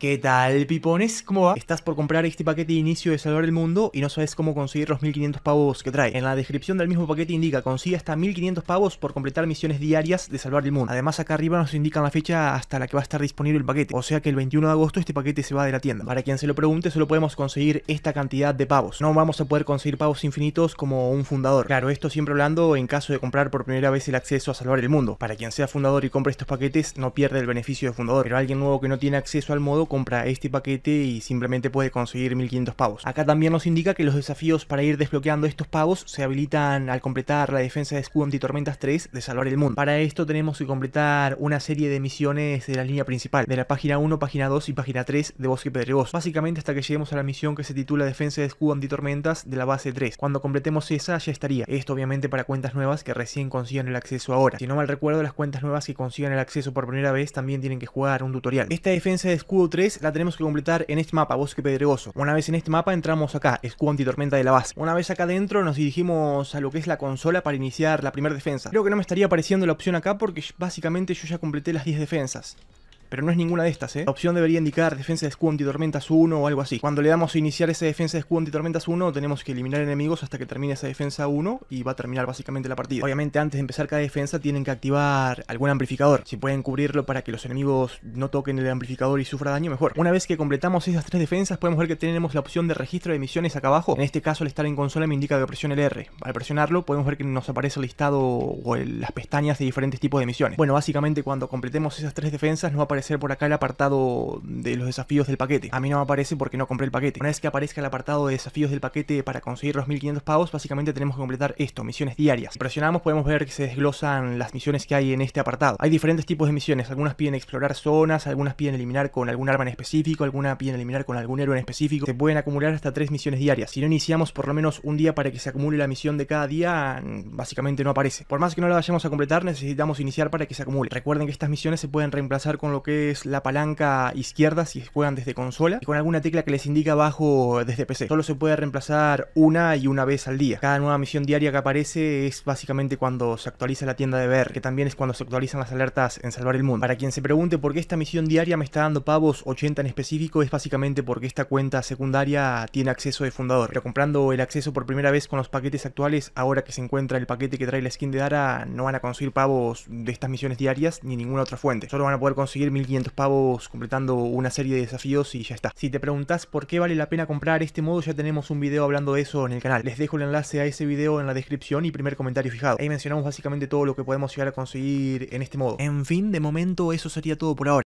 ¿Qué tal, pipones? ¿Cómo va? Estás por comprar este paquete de inicio de Salvar el Mundo y no sabes cómo conseguir los 1500 pavos que trae. En la descripción del mismo paquete indica, consigue hasta 1500 pavos por completar misiones diarias de Salvar el Mundo. Además, acá arriba nos indican la fecha hasta la que va a estar disponible el paquete. O sea que el 21 de agosto este paquete se va de la tienda. Para quien se lo pregunte, solo podemos conseguir esta cantidad de pavos. No vamos a poder conseguir pavos infinitos como un fundador. Claro, esto siempre hablando en caso de comprar por primera vez el acceso a Salvar el Mundo. Para quien sea fundador y compre estos paquetes, no pierde el beneficio de fundador. Pero alguien nuevo que no tiene acceso al modo compra este paquete y simplemente puede conseguir 1500 pavos. Acá también nos indica que los desafíos para ir desbloqueando estos pavos se habilitan al completar la defensa de escudo antitormentas 3 de Salvar el Mundo. Para esto tenemos que completar una serie de misiones de la línea principal, de la página 1, página 2 y página 3 de Bosque Pedregoso. Básicamente hasta que lleguemos a la misión que se titula Defensa de escudo antitormentas de la base 3. Cuando completemos esa ya estaría. Esto obviamente para cuentas nuevas que recién consigan el acceso ahora. Si no mal recuerdo, las cuentas nuevas que consigan el acceso por primera vez también tienen que jugar un tutorial. Esta defensa de escudo 3 la tenemos que completar en este mapa, Bosque Pedregoso. Una vez en este mapa entramos acá, y Tormenta de la Base. Una vez acá adentro nos dirigimos a lo que es la consola para iniciar la primera defensa. Creo que no me estaría apareciendo la opción acá porque básicamente yo ya completé las 10 defensas pero no es ninguna de estas, ¿eh? La opción debería indicar defensa de escudo anti-tormentas 1 o algo así. Cuando le damos a iniciar esa defensa de escudo anti-tormentas 1, tenemos que eliminar enemigos hasta que termine esa defensa 1 y va a terminar básicamente la partida. Obviamente antes de empezar cada defensa tienen que activar algún amplificador. Si pueden cubrirlo para que los enemigos no toquen el amplificador y sufra daño, mejor. Una vez que completamos esas tres defensas, podemos ver que tenemos la opción de registro de misiones acá abajo. En este caso, al estar en consola me indica que presione el R. Al presionarlo, podemos ver que nos aparece el listado o las pestañas de diferentes tipos de misiones. Bueno, básicamente cuando completemos esas tres defensas, nos aparece ser por acá el apartado de los desafíos del paquete. A mí no aparece porque no compré el paquete. Una vez que aparezca el apartado de desafíos del paquete para conseguir los 1500 pavos, básicamente tenemos que completar esto, misiones diarias. Si presionamos podemos ver que se desglosan las misiones que hay en este apartado. Hay diferentes tipos de misiones, algunas piden explorar zonas, algunas piden eliminar con algún arma en específico, algunas piden eliminar con algún héroe en específico. Se pueden acumular hasta tres misiones diarias. Si no iniciamos por lo menos un día para que se acumule la misión de cada día, mm, básicamente no aparece. Por más que no la vayamos a completar, necesitamos iniciar para que se acumule. Recuerden que estas misiones se pueden reemplazar con lo que es la palanca izquierda si juegan desde consola y con alguna tecla que les indica abajo desde PC. Solo se puede reemplazar una y una vez al día. Cada nueva misión diaria que aparece es básicamente cuando se actualiza la tienda de ver, que también es cuando se actualizan las alertas en Salvar el Mundo. Para quien se pregunte por qué esta misión diaria me está dando pavos 80 en específico, es básicamente porque esta cuenta secundaria tiene acceso de fundador. Pero comprando el acceso por primera vez con los paquetes actuales, ahora que se encuentra el paquete que trae la skin de Dara, no van a conseguir pavos de estas misiones diarias ni ninguna otra fuente. Solo van a poder conseguir 1500 pavos completando una serie de desafíos y ya está. Si te preguntas por qué vale la pena comprar este modo, ya tenemos un video hablando de eso en el canal. Les dejo el enlace a ese video en la descripción y primer comentario fijado. Ahí mencionamos básicamente todo lo que podemos llegar a conseguir en este modo. En fin, de momento eso sería todo por ahora.